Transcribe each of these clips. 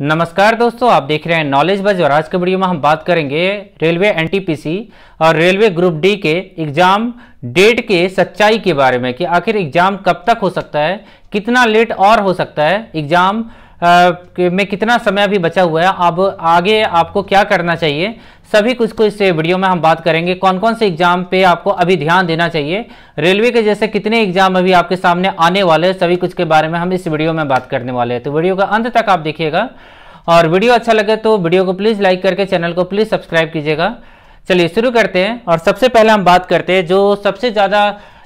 नमस्कार दोस्तों आप देख रहे हैं नॉलेज बज और आज के वीडियो में हम बात करेंगे रेलवे एनटीपीसी और रेलवे ग्रुप डी के एग्जाम डेट के सच्चाई के बारे में कि आखिर एग्जाम कब तक हो सकता है कितना लेट और हो सकता है एग्जाम में कितना समय अभी बचा हुआ है अब आगे आपको क्या करना चाहिए सभी कुछ को इस वीडियो में हम बात करेंगे कौन कौन से एग्जाम पे आपको अभी ध्यान देना चाहिए रेलवे के जैसे कितने एग्जाम अभी आपके सामने आने वाले हैं सभी कुछ के बारे में हम इस वीडियो में बात करने वाले हैं तो वीडियो का अंत तक आप देखिएगा और वीडियो अच्छा लगे तो वीडियो को प्लीज़ लाइक करके चैनल को प्लीज़ सब्सक्राइब कीजिएगा चलिए शुरू करते हैं और सबसे पहले हम बात करते हैं जो सबसे ज़्यादा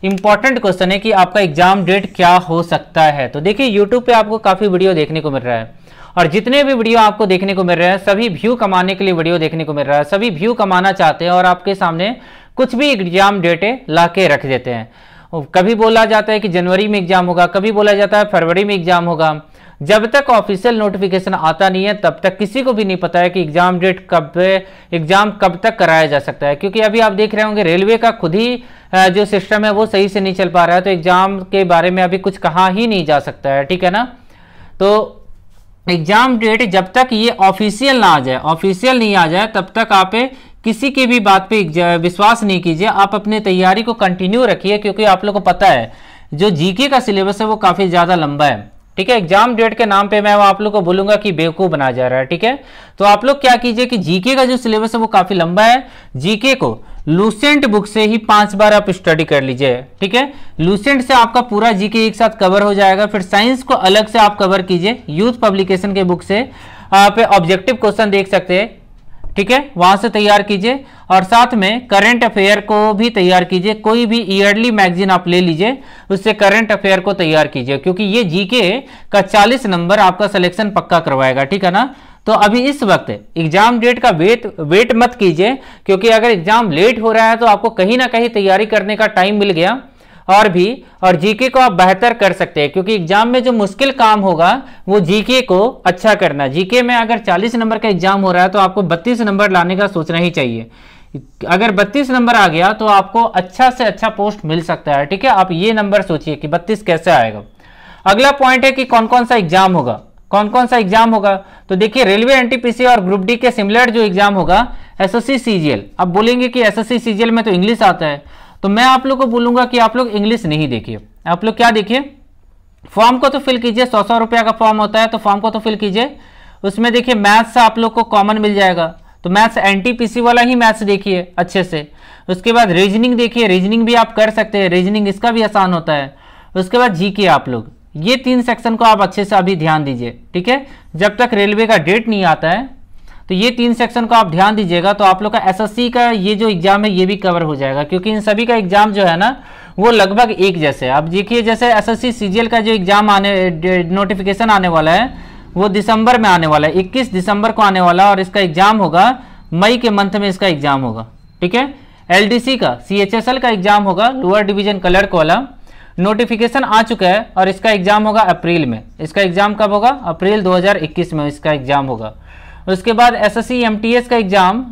इंपॉर्टेंट क्वेश्चन है कि आपका एग्जाम डेट क्या हो सकता है तो देखिए यूट्यूब पे आपको काफ़ी वीडियो देखने को मिल रहा है और जितने भी वीडियो आपको देखने को मिल रहे हैं सभी व्यू कमाने के लिए वीडियो देखने को मिल रहा है सभी व्यू कमाना चाहते हैं और आपके सामने कुछ भी एग्जाम डेटे ला के रख देते हैं कभी बोला जाता है कि जनवरी में एग्जाम होगा कभी बोला जाता है फरवरी में एग्जाम होगा जब तक ऑफिशियल नोटिफिकेशन आता नहीं है तब तक किसी को भी नहीं पता है कि एग्जाम डेट कब एग्जाम कब तक कराया जा सकता है क्योंकि अभी आप देख रहे होंगे रेलवे का खुद ही जो सिस्टम है वो सही से नहीं चल पा रहा है तो एग्जाम के बारे में अभी कुछ कहा ही नहीं जा सकता है ठीक है ना तो एग्जाम डेट जब तक ये ऑफिशियल ना आ जाए ऑफिशियल नहीं आ जाए तब तक आप किसी की भी बात पे विश्वास नहीं कीजिए आप अपनी तैयारी को कंटिन्यू रखिए क्योंकि आप लोग को पता है जो जीके का सिलेबस है वो काफ़ी ज़्यादा लंबा है ठीक है एग्जाम डेट के नाम पे मैं आप लोग को बोलूंगा कि बेवकूफ बना जा रहा है ठीक है तो आप लोग क्या कीजिए कि जीके का जो सिलेबस है वो काफी लंबा है जीके को लूसेंट बुक से ही पांच बार आप स्टडी कर लीजिए ठीक है लूसेंट से आपका पूरा जीके एक साथ कवर हो जाएगा फिर साइंस को अलग से आप कवर कीजिए यूथ पब्लिकेशन के बुक से आप ऑब्जेक्टिव क्वेश्चन देख सकते हैं ठीक है वहां से तैयार कीजिए और साथ में करंट अफेयर को भी तैयार कीजिए कोई भी ईयरली मैगजीन आप ले लीजिए उससे करंट अफेयर को तैयार कीजिए क्योंकि ये जीके का 40 नंबर आपका सिलेक्शन पक्का करवाएगा ठीक है ना तो अभी इस वक्त एग्जाम डेट का वेट वेट मत कीजिए क्योंकि अगर एग्जाम लेट हो रहा है तो आपको कहीं ना कहीं तैयारी करने का टाइम मिल गया और भी और जीके को आप बेहतर कर सकते हैं क्योंकि एग्जाम में जो मुश्किल काम होगा वो जीके को अच्छा करना जीके में अगर 40 नंबर का एग्जाम हो रहा है तो आपको 32 नंबर लाने का सोचना ही चाहिए अगर 32 नंबर आ गया तो आपको अच्छा से अच्छा पोस्ट मिल सकता है ठीक है आप ये नंबर सोचिए कि बत्तीस कैसे आएगा अगला पॉइंट है कि कौन कौन सा एग्जाम होगा कौन कौन सा एग्जाम होगा तो देखिए रेलवे एनटीपीसी और ग्रुप डी के सिमिलर जो एग्जाम होगा एसएससी सीजीएल अब बोलेंगे कि एसएससी सीजीएल में तो इंग्लिश आता है तो मैं आप लोग को बोलूंगा कि आप लोग इंग्लिश नहीं देखिए आप लोग क्या देखिए फॉर्म को तो फिल कीजिए सौ सौ रुपया का फॉर्म होता है तो फॉर्म को तो फिल कीजिए उसमें देखिए मैथ्स आप लोग को कॉमन मिल जाएगा तो मैथ्स एनटीपीसी वाला ही मैथ्स देखिए अच्छे से उसके बाद रीजनिंग देखिए रीजनिंग भी आप कर सकते हैं रीजनिंग इसका भी आसान होता है उसके बाद जी आप लोग ये तीन सेक्शन को आप अच्छे से अभी ध्यान दीजिए ठीक है जब तक रेलवे का डेट नहीं आता है तो ये तीन सेक्शन को आप ध्यान दीजिएगा तो आप लोग का एसएससी का ये जो एग्जाम है ये भी कवर हो जाएगा क्योंकि इन सभी का एग्जाम जो है ना वो लगभग एक जैसे अब देखिए जैसे एसएससी सीजीएल का जो एग्जाम आने नोटिफिकेशन आने वाला है वो दिसंबर में आने वाला है इक्कीस दिसंबर को आने वाला है और इसका एग्जाम होगा मई के मंथ में इसका एग्जाम होगा ठीक है एल का सी का एग्जाम होगा लोअर डिविजन क्लर्क वाला नोटिफिकेशन आ चुका है और इसका एग्जाम होगा अप्रैल में इसका एग्जाम कब होगा अप्रैल 2021 में इसका एग्जाम होगा उसके बाद एसएससी एमटीएस का एग्जाम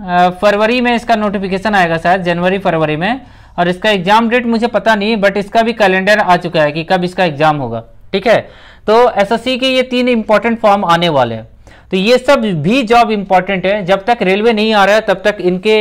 फरवरी में इसका नोटिफिकेशन आएगा शायद जनवरी फरवरी में और इसका एग्जाम डेट मुझे पता नहीं बट इसका भी कैलेंडर आ चुका है कि कब इसका एग्जाम होगा ठीक है तो एसएससी के ये तीन इंपॉर्टेंट फॉर्म आने वाले हैं तो ये सब भी जॉब इंपॉर्टेंट है जब तक रेलवे नहीं आ रहा है तब तक इनके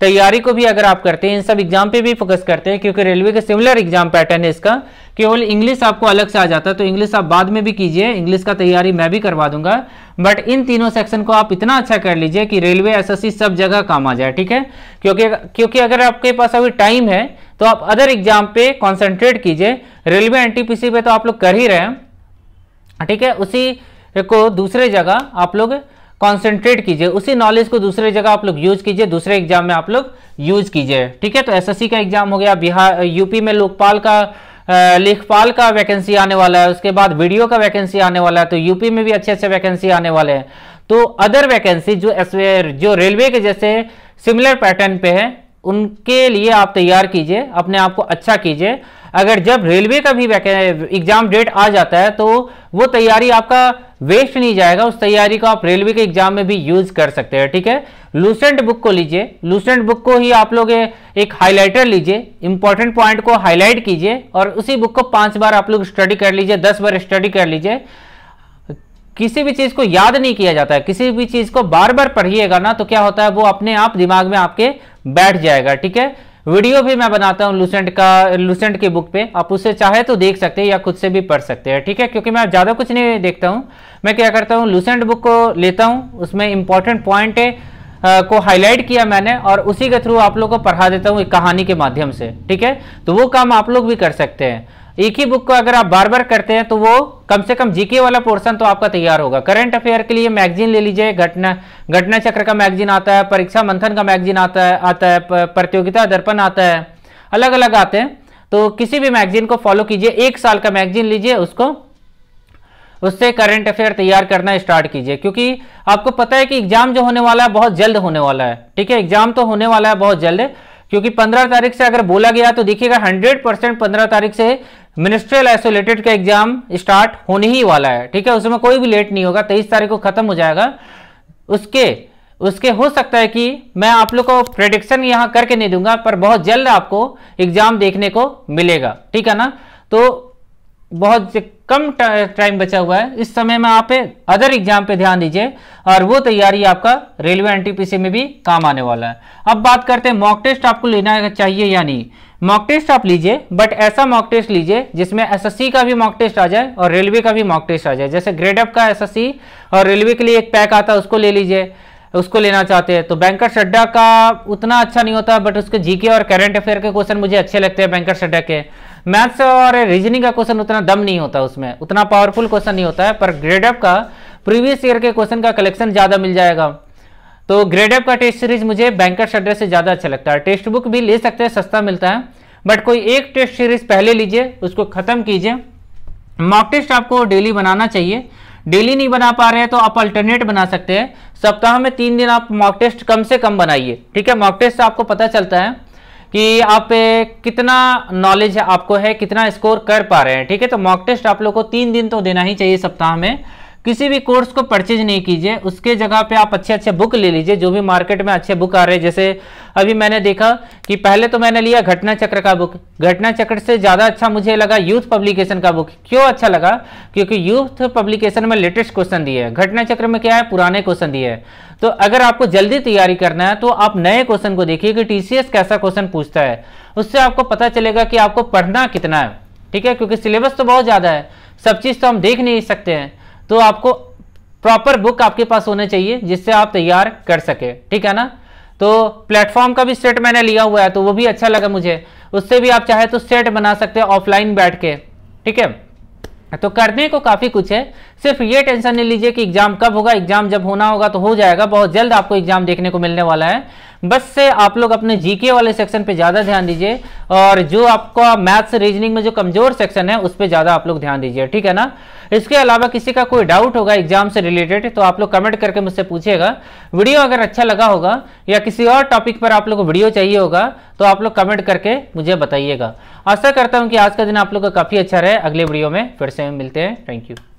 तैयारी को भी अगर आप करते हैं इन सब एग्जाम पे भी फोकस करते हैं क्योंकि रेलवे के सिमिलर एग्जाम पैटर्न है इसका केवल इंग्लिश आपको अलग से आ जाता है तो इंग्लिश आप बाद में भी कीजिए इंग्लिश का तैयारी मैं भी करवा दूंगा बट इन तीनों सेक्शन को आप इतना अच्छा कर लीजिए कि रेलवे एस सब जगह काम आ जाए ठीक है क्योंकि क्योंकि अगर आपके पास अभी टाइम है तो आप अदर एग्जाम पे कॉन्सेंट्रेट कीजिए रेलवे एनटीपीसी पे तो आप लोग कर ही रहे हैं ठीक है उसी को दूसरे जगह आप लोग कॉन्सेंट्रेट कीजिए उसी नॉलेज को दूसरे जगह आप लोग यूज कीजिए दूसरे एग्जाम में आप लोग यूज कीजिए ठीक है तो एसएससी का एग्जाम हो गया बिहार यूपी में लोकपाल का लेखपाल का वैकेंसी आने वाला है उसके बाद वीडियो का वैकेंसी आने वाला है तो यूपी में भी अच्छे अच्छे वैकेंसी आने वाले हैं तो अदर वैकेंसी जो एस जो रेलवे के जैसे सिमिलर पैटर्न पे है उनके लिए आप तैयार कीजिए अपने आप को अच्छा कीजिए अगर जब रेलवे का भी एग्जाम डेट आ जाता है तो वो तैयारी आपका वेस्ट नहीं जाएगा उस तैयारी को आप रेलवे के एग्जाम में भी यूज कर सकते हैं ठीक है लूसेंट बुक को लीजिए लूसेंट बुक को ही आप लोग एक हाईलाइटर लीजिए इंपॉर्टेंट पॉइंट को हाईलाइट कीजिए और उसी बुक को पांच बार आप लोग स्टडी कर लीजिए दस बार स्टडी कर लीजिए किसी भी चीज को याद नहीं किया जाता है किसी भी चीज को बार बार पढ़िएगा ना तो क्या होता है वो अपने आप दिमाग में आपके बैठ जाएगा ठीक है वीडियो भी मैं बनाता हूँ लूसेंट का लूसेंट की बुक पे आप उससे चाहे तो देख सकते हैं या खुद से भी पढ़ सकते हैं ठीक है क्योंकि मैं ज़्यादा कुछ नहीं देखता हूँ मैं क्या करता हूँ लूसेंट बुक को लेता हूँ उसमें इंपॉर्टेंट पॉइंट है को हाईलाइट किया मैंने और उसी के थ्रू आप लोग को पढ़ा देता हूँ एक कहानी के माध्यम से ठीक है तो वो काम आप लोग भी कर सकते हैं एक ही बुक को अगर आप बार बार करते हैं तो वो कम से कम जीके वाला पोर्शन तो आपका तैयार होगा करंट अफेयर के लिए मैगजीन ले लीजिए घटना घटना चक्र का मैगजीन आता है परीक्षा मंथन का मैगजीन आता है आता है प्रतियोगिता दर्पण आता है अलग अलग आते हैं तो किसी भी मैगजीन को फॉलो कीजिए एक साल का मैगजीन लीजिए उसको उससे करंट अफेयर तैयार करना स्टार्ट कीजिए क्योंकि आपको पता है कि एग्जाम जो होने वाला है बहुत जल्द होने वाला है ठीक है एग्जाम तो होने वाला है बहुत जल्द क्योंकि 15 तारीख से अगर बोला गया तो देखिएगा 100 परसेंट पंद्रह तारीख से मिनिस्ट्रियल आइसोलेटेड का एग्जाम स्टार्ट होने ही वाला है ठीक है उसमें कोई भी लेट नहीं होगा तेईस तारीख को खत्म हो जाएगा उसके उसके हो सकता है कि मैं आप लोग को प्रेडिक्शन यहां करके नहीं दूंगा पर बहुत जल्द आपको एग्जाम देखने को मिलेगा ठीक है ना तो बहुत कम टाइम बचा हुआ है इस समय में आप अदर एग्जाम पे ध्यान दीजिए और वो तैयारी आपका रेलवे एनटीपीसी में भी काम आने वाला है अब बात करते हैं मॉक टेस्ट आपको लेना चाहिए या नहीं मॉक टेस्ट आप लीजिए बट ऐसा मॉक टेस्ट लीजिए जिसमें एसएससी का भी मॉक टेस्ट आ जाए और रेलवे का भी मॉक टेस्ट आ जाए जैसे ग्रेड अप का एस और रेलवे के लिए एक पैक आता है उसको ले लीजिए उसको लेना चाहते हैं तो बैंकर शड्डा का उतना अच्छा नहीं होता बट उसके जीके और करंट अफेयर के क्वेश्चन मुझे अच्छे लगते हैं बैंकर शड्डा के मैथ्स और रीजनिंग का क्वेश्चन उतना दम नहीं होता उसमें उतना पावरफुल क्वेश्चन नहीं होता है पर ग्रेड एफ का प्रीवियस ईयर के क्वेश्चन का कलेक्शन ज़्यादा मिल जाएगा तो ग्रेड एफ का टेस्ट सीरीज मुझे बैंकर्स अड्डे से ज़्यादा अच्छा लगता है टेस्ट बुक भी ले सकते हैं सस्ता मिलता है बट कोई एक टेस्ट सीरीज पहले लीजिए उसको ख़त्म कीजिए मॉक टेस्ट आपको डेली बनाना चाहिए डेली नहीं बना पा रहे हैं तो आप अल्टरनेट बना सकते हैं सप्ताह में तीन दिन आप मॉक टेस्ट कम से कम बनाइए ठीक है मॉक टेस्ट आपको पता चलता है कि आप कितना नॉलेज आपको है कितना स्कोर कर पा रहे हैं ठीक है तो मॉक टेस्ट आप लोग को तीन दिन तो देना ही चाहिए सप्ताह में किसी भी कोर्स को परचेज नहीं कीजिए उसके जगह पे आप अच्छे अच्छे बुक ले लीजिए जो भी मार्केट में अच्छे बुक आ रहे हैं जैसे अभी मैंने देखा कि पहले तो मैंने लिया घटना चक्र का बुक घटना चक्र से ज़्यादा अच्छा मुझे लगा यूथ पब्लिकेशन का बुक क्यों अच्छा लगा क्योंकि यूथ पब्लिकेशन में लेटेस्ट क्वेश्चन दिए हैं घटना चक्र में क्या है पुराने क्वेश्चन दिए हैं तो अगर आपको जल्दी तैयारी करना है तो आप नए क्वेश्चन को देखिए कि टीसीएस कैसा क्वेश्चन पूछता है उससे आपको पता चलेगा कि आपको पढ़ना कितना है ठीक है क्योंकि सिलेबस तो बहुत ज़्यादा है सब चीज़ तो हम देख नहीं सकते हैं तो आपको प्रॉपर बुक आपके पास होना चाहिए जिससे आप तैयार कर सके ठीक है ना तो प्लेटफॉर्म का भी सेट मैंने लिया हुआ है तो वो भी अच्छा लगा मुझे उससे भी आप चाहे तो सेट बना सकते हैं ऑफलाइन बैठ के ठीक है तो करने को काफ़ी कुछ है सिर्फ ये टेंशन नहीं लीजिए कि एग्जाम कब होगा एग्जाम जब होना होगा तो हो जाएगा बहुत जल्द आपको एग्जाम देखने को मिलने वाला है बस से आप लोग अपने जीके वाले सेक्शन पे ज़्यादा ध्यान दीजिए और जो आपका मैथ्स रीजनिंग में जो कमज़ोर सेक्शन है उस पर ज़्यादा आप लोग ध्यान दीजिए ठीक है ना इसके अलावा किसी का कोई डाउट होगा एग्जाम से रिलेटेड तो आप लोग कमेंट करके मुझसे पूछिएगा वीडियो अगर अच्छा लगा होगा या किसी और टॉपिक पर आप लोग को वीडियो चाहिए होगा तो आप लोग कमेंट करके मुझे बताइएगा आशा करता हूँ कि आज का दिन आप लोग का काफ़ी अच्छा रहे अगले वीडियो में फिर से मिलते हैं थैंक यू